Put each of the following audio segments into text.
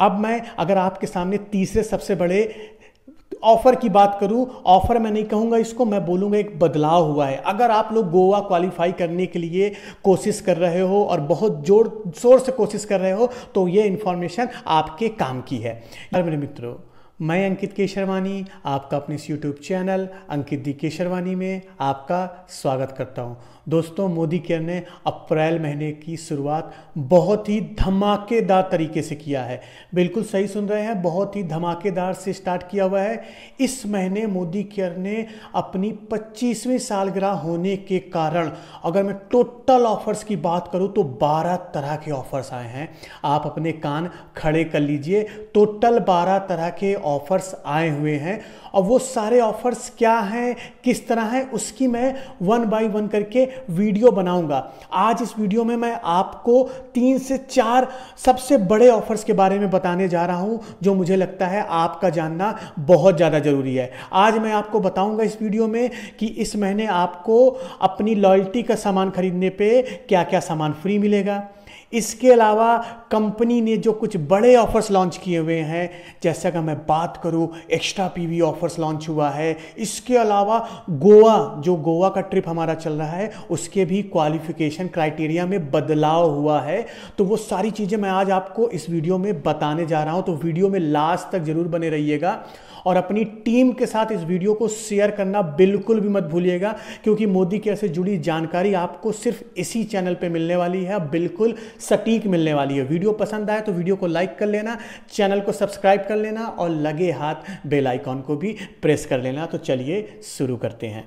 अब मैं अगर आपके सामने तीसरे सबसे बड़े ऑफर की बात करूं ऑफर मैं नहीं कहूंगा इसको मैं बोलूंगा एक बदलाव हुआ है अगर आप लोग गोवा क्वालिफाई करने के लिए कोशिश कर रहे हो और बहुत जोर शोर से कोशिश कर रहे हो तो ये इन्फॉर्मेशन आपके काम की है यार मेरे मित्रों मैं अंकित केशरवानी आपका अपने इस YouTube channel Ankit the Kesharwani में आपका स्वागत करता हूँ दोस्तों मोदी केयर ने अप्रैल महीने की शुरुआत बहुत ही धमाकेदार तरीके से किया है बिल्कुल सही सुन रहे हैं बहुत ही धमाकेदार से स्टार्ट किया हुआ है इस महीने मोदी केयर ने अपनी 25वीं सालगिरह होने के कारण अगर मैं टोटल ऑफर्स की बात करूं तो 12 तरह के ऑफर्स आए हैं आप अपने कान खड़े कर लीजिए टोटल 12 तरह के ऑफर्स आए हुए हैं और वो सारे ऑफर्स क्या हैं किस तरह हैं उसकी मैं वन बाई वन करके वीडियो बनाऊंगा आज इस वीडियो में मैं आपको तीन से चार सबसे बड़े ऑफर्स के बारे में बताने जा रहा हूं जो मुझे लगता है आपका जानना बहुत ज़्यादा ज़रूरी है आज मैं आपको बताऊंगा इस वीडियो में कि इस महीने आपको अपनी लॉयल्टी का सामान खरीदने पे क्या क्या सामान फ्री मिलेगा इसके अलावा कंपनी ने जो कुछ बड़े ऑफर्स लॉन्च किए हुए हैं जैसा कि मैं बात करूँ एक्स्ट्रा पीवी ऑफर्स लॉन्च हुआ है इसके अलावा गोवा जो गोवा का ट्रिप हमारा चल रहा है उसके भी क्वालिफिकेशन क्राइटेरिया में बदलाव हुआ है तो वो सारी चीज़ें मैं आज आपको इस वीडियो में बताने जा रहा हूँ तो वीडियो में लास्ट तक ज़रूर बने रहिएगा और अपनी टीम के साथ इस वीडियो को शेयर करना बिल्कुल भी मत भूलिएगा क्योंकि मोदी केयर से जुड़ी जानकारी आपको सिर्फ इसी चैनल पर मिलने वाली है बिल्कुल सटीक मिलने वाली है वीडियो पसंद आए तो वीडियो को लाइक कर लेना चैनल को सब्सक्राइब कर लेना और लगे हाथ बेल आइकॉन को भी प्रेस कर लेना तो चलिए शुरू करते हैं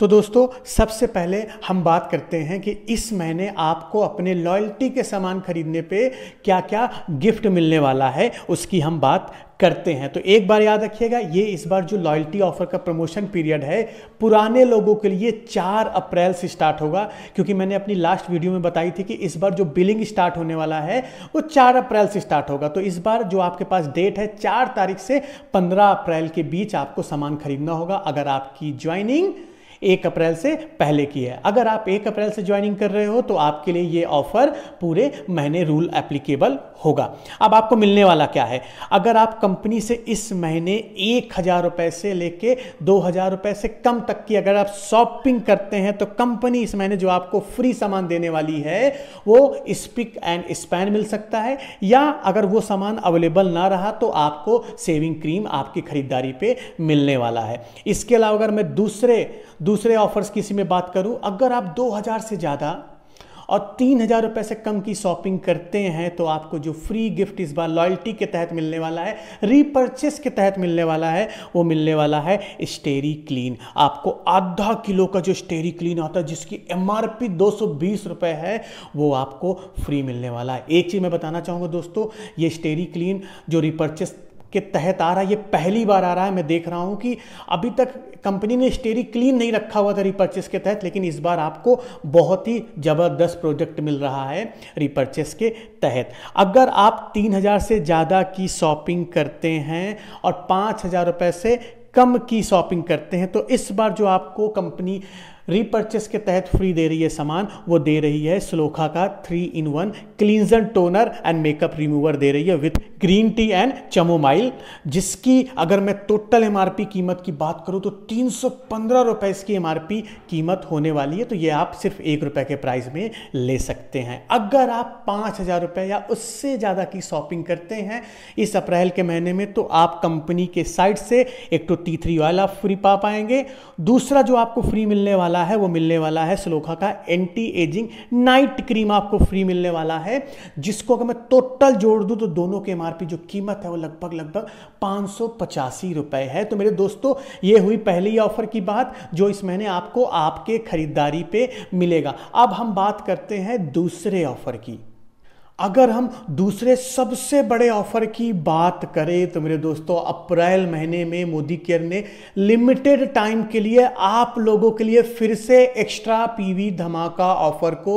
तो दोस्तों सबसे पहले हम बात करते हैं कि इस महीने आपको अपने लॉयल्टी के सामान खरीदने पे क्या क्या गिफ्ट मिलने वाला है उसकी हम बात करते हैं तो एक बार याद रखिएगा ये इस बार जो लॉयल्टी ऑफर का प्रमोशन पीरियड है पुराने लोगों के लिए चार अप्रैल से स्टार्ट होगा क्योंकि मैंने अपनी लास्ट वीडियो में बताई थी कि इस बार जो बिलिंग स्टार्ट होने वाला है वो चार अप्रैल से स्टार्ट होगा तो इस बार जो आपके पास डेट है चार तारीख से पंद्रह अप्रैल के बीच आपको सामान खरीदना होगा अगर आपकी ज्वाइनिंग एक अप्रैल से पहले की है अगर आप एक अप्रैल से ज्वाइनिंग कर रहे हो तो आपके लिए ये ऑफर पूरे महीने रूल एप्लीकेबल होगा अब आपको मिलने वाला क्या है अगर आप कंपनी से इस महीने एक हज़ार रुपए से लेके दो हज़ार रुपए से कम तक की अगर आप शॉपिंग करते हैं तो कंपनी इस महीने जो आपको फ्री सामान देने वाली है वो स्पिक एंड स्पैन मिल सकता है या अगर वो सामान अवेलेबल ना रहा तो आपको सेविंग क्रीम आपकी खरीदारी पे मिलने वाला है इसके अलावा अगर मैं दूसरे दूसरे ऑफर्स की इसी में बात करूं अगर आप 2000 से ज़्यादा और तीन हज़ार रुपए से कम की शॉपिंग करते हैं तो आपको जो फ्री गिफ्ट इस बार लॉयल्टी के तहत मिलने वाला है रीपर्चेस के तहत मिलने वाला है वो मिलने वाला है स्टेरी क्लीन आपको आधा किलो का जो स्टेरी क्लीन होता है जिसकी एम आर पी दो सौ बीस रुपए है वो आपको फ्री मिलने वाला है एक चीज़ मैं बताना चाहूंगा दोस्तों ये स्टेरी क्लीन जो रिपर्चेस के तहत आ रहा है ये पहली बार आ रहा है मैं देख रहा हूँ कि अभी तक कंपनी ने स्टेरी क्लीन नहीं रखा हुआ था रिपर्चेस के तहत लेकिन इस बार आपको बहुत ही ज़बरदस्त प्रोजेक्ट मिल रहा है रिपर्चेस के तहत अगर आप तीन हज़ार से ज़्यादा की शॉपिंग करते हैं और पाँच हज़ार रुपये से कम की शॉपिंग करते हैं तो इस बार जो आपको कंपनी रीपर्चेस के तहत फ्री दे रही है सामान वो दे रही है स्लोखा का three in one cleansing toner and makeup remover दे रही है with green tea and chamomile जिसकी अगर मैं टोटल एम कीमत की बात करूँ तो तीन सौ पंद्रह इसकी एम कीमत होने वाली है तो ये आप सिर्फ एक रुपये के प्राइस में ले सकते हैं अगर आप पाँच हज़ार रुपये या उससे ज़्यादा की शॉपिंग करते हैं इस अप्रैल के महीने में तो आप कंपनी के साइट से एक तो टी थ्री वाला फ्री पा पाएंगे दूसरा जो आपको फ्री मिलने वाला वाला है वो मिलने वाला है सलोखा का एंटी एजिंग नाइट क्रीम आपको फ्री मिलने वाला है जिसको अगर मैं टोटल जोड़ दूँ तो दोनों के एमआरपी जो कीमत है वो लगभग लगभग पाँच रुपए है तो मेरे दोस्तों ये हुई पहली ऑफर की बात जो इस महीने आपको आपके खरीदारी पे मिलेगा अब हम बात करते हैं दूसरे ऑफर की अगर हम दूसरे सबसे बड़े ऑफर की बात करें तो मेरे दोस्तों अप्रैल महीने में मोदी केयर ने लिमिटेड टाइम के लिए आप लोगों के लिए फिर से एक्स्ट्रा पीवी धमाका ऑफर को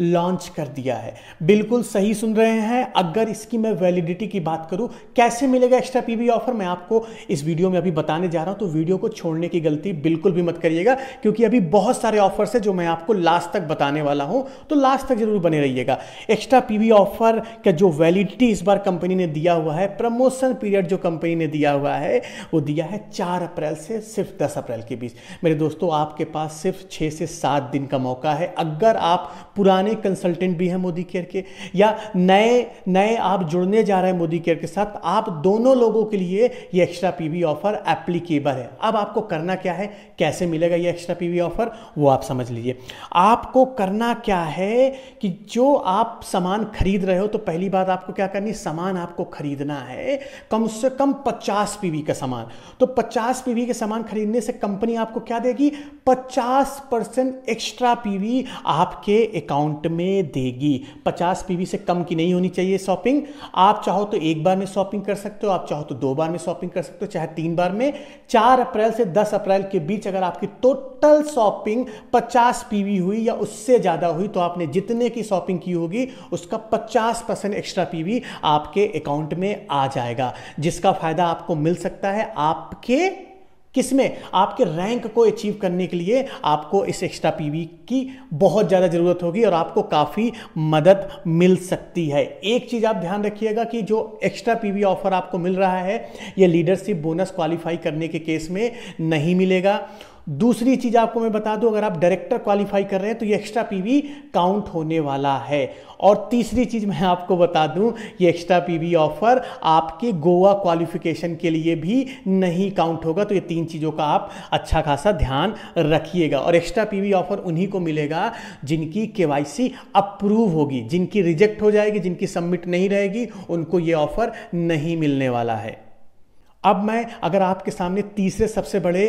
लॉन्च कर दिया है बिल्कुल सही सुन रहे हैं अगर इसकी मैं वैलिडिटी की बात करूं कैसे मिलेगा एक्स्ट्रा पीवी ऑफर मैं आपको इस वीडियो में अभी बताने जा रहा हूं तो वीडियो को छोड़ने की गलती बिल्कुल भी मत करिएगा क्योंकि अभी बहुत सारे ऑफर्स है जो मैं आपको लास्ट तक बताने वाला हूं तो लास्ट तक जरूर बने रहिएगा एक्स्ट्रा पीवी ऑफर का जो वैलिडिटी इस बार कंपनी ने दिया हुआ है प्रमोशन पीरियड जो कंपनी ने दिया हुआ है वो दिया है चार अप्रैल से सिर्फ दस अप्रैल के बीच मेरे दोस्तों आपके पास सिर्फ छह से सात दिन का मौका है अगर आप पुराने पुराने कंसल्टेंट भी हैं मोदी केयर के या नए नए आप जुड़ने जा रहे हैं मोदी केयर के साथ आप दोनों लोगों के लिए ये एक्स्ट्रा पीवी ऑफर एप्लीकेबल है अब आपको करना क्या है कैसे मिलेगा ये एक्स्ट्रा पीवी ऑफर वो आप समझ लीजिए आपको करना क्या है कि जो आप सामान खरीद रहे हो तो पहली बात आपको क्या करनी सामान आपको खरीदना है कम से कम पचास पीवी का सामान तो पचास पीवी के सामान खरीदने से कंपनी आपको क्या देगी पचास परसेंट एक्स्ट्रा पीवी आपके अकाउंट अमाउंट में देगी पचास पीवी से कम की नहीं होनी चाहिए शॉपिंग आप चाहो तो एक बार में शॉपिंग कर सकते हो आप चाहो तो दो बार में शॉपिंग कर सकते हो चाहे तीन बार में चार अप्रैल से दस अप्रैल के बीच अगर आपकी टोटल शॉपिंग पचास पीवी हुई या उससे ज़्यादा हुई तो आपने जितने की शॉपिंग की होगी उसका पचास परसेंट एक्स्ट्रा पीवी आपके अकाउंट में आ जाएगा जिसका फ़ायदा आपको मिल सकता है आपके किस में आपके रैंक को अचीव करने के लिए आपको इस एक्स्ट्रा पीवी की बहुत ज़्यादा ज़रूरत होगी और आपको काफ़ी मदद मिल सकती है एक चीज़ आप ध्यान रखिएगा कि जो एक्स्ट्रा पीवी ऑफर आपको मिल रहा है ये लीडरशिप बोनस क्वालिफाई करने के केस में नहीं मिलेगा दूसरी चीज़ आपको मैं बता दूं अगर आप डायरेक्टर क्वालिफाई कर रहे हैं तो ये एक्स्ट्रा पीवी काउंट होने वाला है और तीसरी चीज़ मैं आपको बता दूं ये एक्स्ट्रा पीवी ऑफर आपके गोवा क्वालिफिकेशन के लिए भी नहीं काउंट होगा तो ये तीन चीज़ों का आप अच्छा खासा ध्यान रखिएगा और एक्स्ट्रा पीवी ऑफर उन्हीं को मिलेगा जिनकी केवाईसी अप्रूव होगी जिनकी रिजेक्ट हो जाएगी जिनकी सबमिट नहीं रहेगी उनको ये ऑफर नहीं मिलने वाला है अब मैं अगर आपके सामने तीसरे सबसे बड़े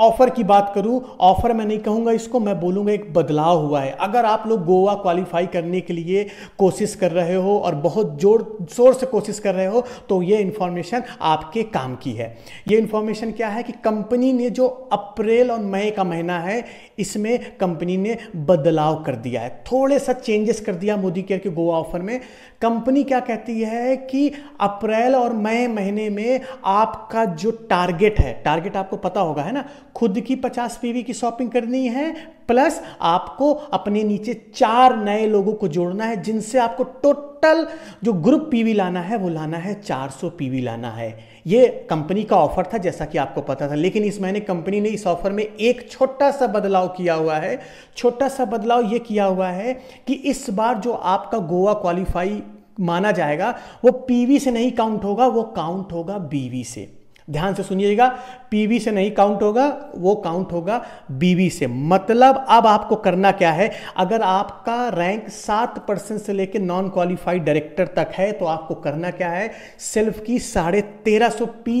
ऑफर की बात करूं ऑफर मैं नहीं कहूंगा इसको मैं बोलूंगा एक बदलाव हुआ है अगर आप लोग गोवा क्वालिफाई करने के लिए कोशिश कर रहे हो और बहुत जोर शोर से कोशिश कर रहे हो तो ये इन्फॉर्मेशन आपके काम की है ये इन्फॉर्मेशन क्या है कि कंपनी ने जो अप्रैल और मई का महीना है इसमें कंपनी ने बदलाव कर दिया है थोड़े सा चेंजेस कर दिया मोदी केयर के गोवा ऑफर में कंपनी क्या कहती है कि अप्रैल और मई महीने में आपका जो टारगेट है टारगेट आपको पता होगा है ना खुद की 50 पीवी की शॉपिंग करनी है प्लस आपको अपने नीचे चार नए लोगों को जोड़ना है जिनसे आपको टोटल जो ग्रुप पीवी लाना है वो लाना है 400 पीवी लाना है ये कंपनी का ऑफर था जैसा कि आपको पता था लेकिन इस महीने कंपनी ने इस ऑफर में एक छोटा सा बदलाव किया हुआ है छोटा सा बदलाव ये किया हुआ है कि इस बार जो आपका गोवा क्वालिफाई माना जाएगा वो पीवी से नहीं काउंट होगा वो काउंट होगा बीवी से ध्यान से सुनिएगा पीवी से नहीं काउंट होगा वो काउंट होगा बीवी से मतलब अब आपको करना क्या है अगर आपका रैंक सात परसेंट से लेकर नॉन क्वालिफाइड डायरेक्टर तक है तो आपको करना क्या है सेल्फ की साढ़े तेरह सौ पी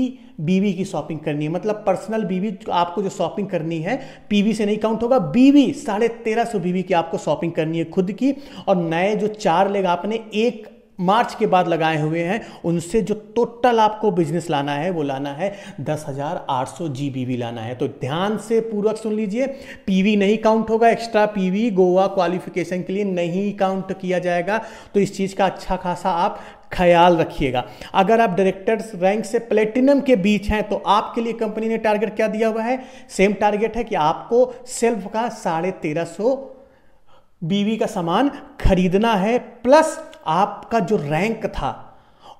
बीवी की शॉपिंग करनी है मतलब पर्सनल बीवी आपको जो शॉपिंग करनी है पीवी से नहीं काउंट होगा बीवी साढ़े तेरह सौ बीवी की आपको शॉपिंग करनी है खुद की और नए जो चार लेग आपने एक मार्च के बाद लगाए हुए हैं उनसे जो टोटल आपको बिजनेस लाना है वो लाना है दस हज़ार आठ सौ जी लाना है तो ध्यान से पूर्वक सुन लीजिए पीवी नहीं काउंट होगा एक्स्ट्रा पीवी गोवा क्वालिफिकेशन के लिए नहीं काउंट किया जाएगा तो इस चीज़ का अच्छा खासा आप ख्याल रखिएगा अगर आप डायरेक्टर्स रैंक से प्लेटिनम के बीच हैं तो आपके लिए कंपनी ने टारगेट क्या दिया हुआ है सेम टारगेट है कि आपको सेल्फ का साढ़े तेरह सौ बीवी का सामान खरीदना है प्लस आपका जो रैंक था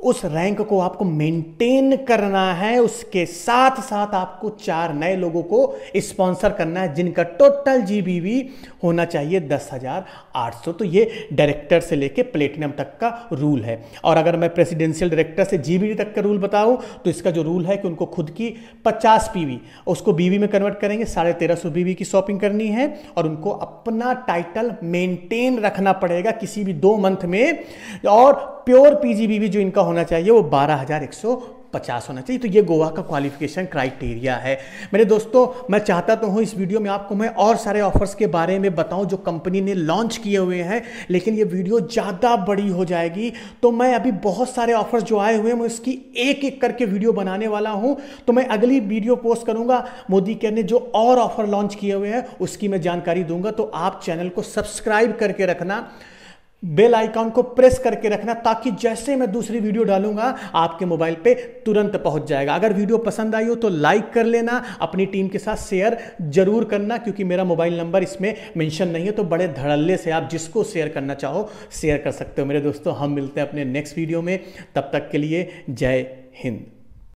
उस रैंक को आपको मेंटेन करना है उसके साथ साथ आपको चार नए लोगों को स्पॉन्सर करना है जिनका टोटल जीबीवी होना चाहिए दस हज़ार आठ सौ तो ये डायरेक्टर से लेके प्लेटिनम तक का रूल है और अगर मैं प्रेसिडेंशियल डायरेक्टर से जीबीवी तक का रूल बताऊं तो इसका जो रूल है कि उनको खुद की पचास पीवी उसको बीवी में कन्वर्ट करेंगे साढ़े तेरह सौ बीवी की शॉपिंग करनी है और उनको अपना टाइटल मेंटेन रखना पड़ेगा किसी भी दो मंथ में और प्योर पीजीबीवी जो इनका होना चाहिए वो बारह पचास होना चाहिए तो ये गोवा का क्वालिफिकेशन क्राइटेरिया है मेरे दोस्तों मैं चाहता तो हूँ इस वीडियो में आपको मैं और सारे ऑफर्स के बारे में बताऊँ जो कंपनी ने लॉन्च किए हुए हैं लेकिन ये वीडियो ज़्यादा बड़ी हो जाएगी तो मैं अभी बहुत सारे ऑफर्स जो आए हुए हैं मैं उसकी एक एक करके वीडियो बनाने वाला हूँ तो मैं अगली वीडियो पोस्ट करूँगा मोदी केयर ने जो और ऑफर लॉन्च किए हुए हैं उसकी मैं जानकारी दूंगा तो आप चैनल को सब्सक्राइब करके रखना बेल आइकॉन को प्रेस करके रखना ताकि जैसे मैं दूसरी वीडियो डालूंगा आपके मोबाइल पे तुरंत पहुंच जाएगा अगर वीडियो पसंद आई हो तो लाइक कर लेना अपनी टीम के साथ शेयर जरूर करना क्योंकि मेरा मोबाइल नंबर इसमें मेंशन नहीं है तो बड़े धड़ल्ले से आप जिसको शेयर करना चाहो शेयर कर सकते हो मेरे दोस्तों हम मिलते हैं अपने नेक्स्ट वीडियो में तब तक के लिए जय हिंद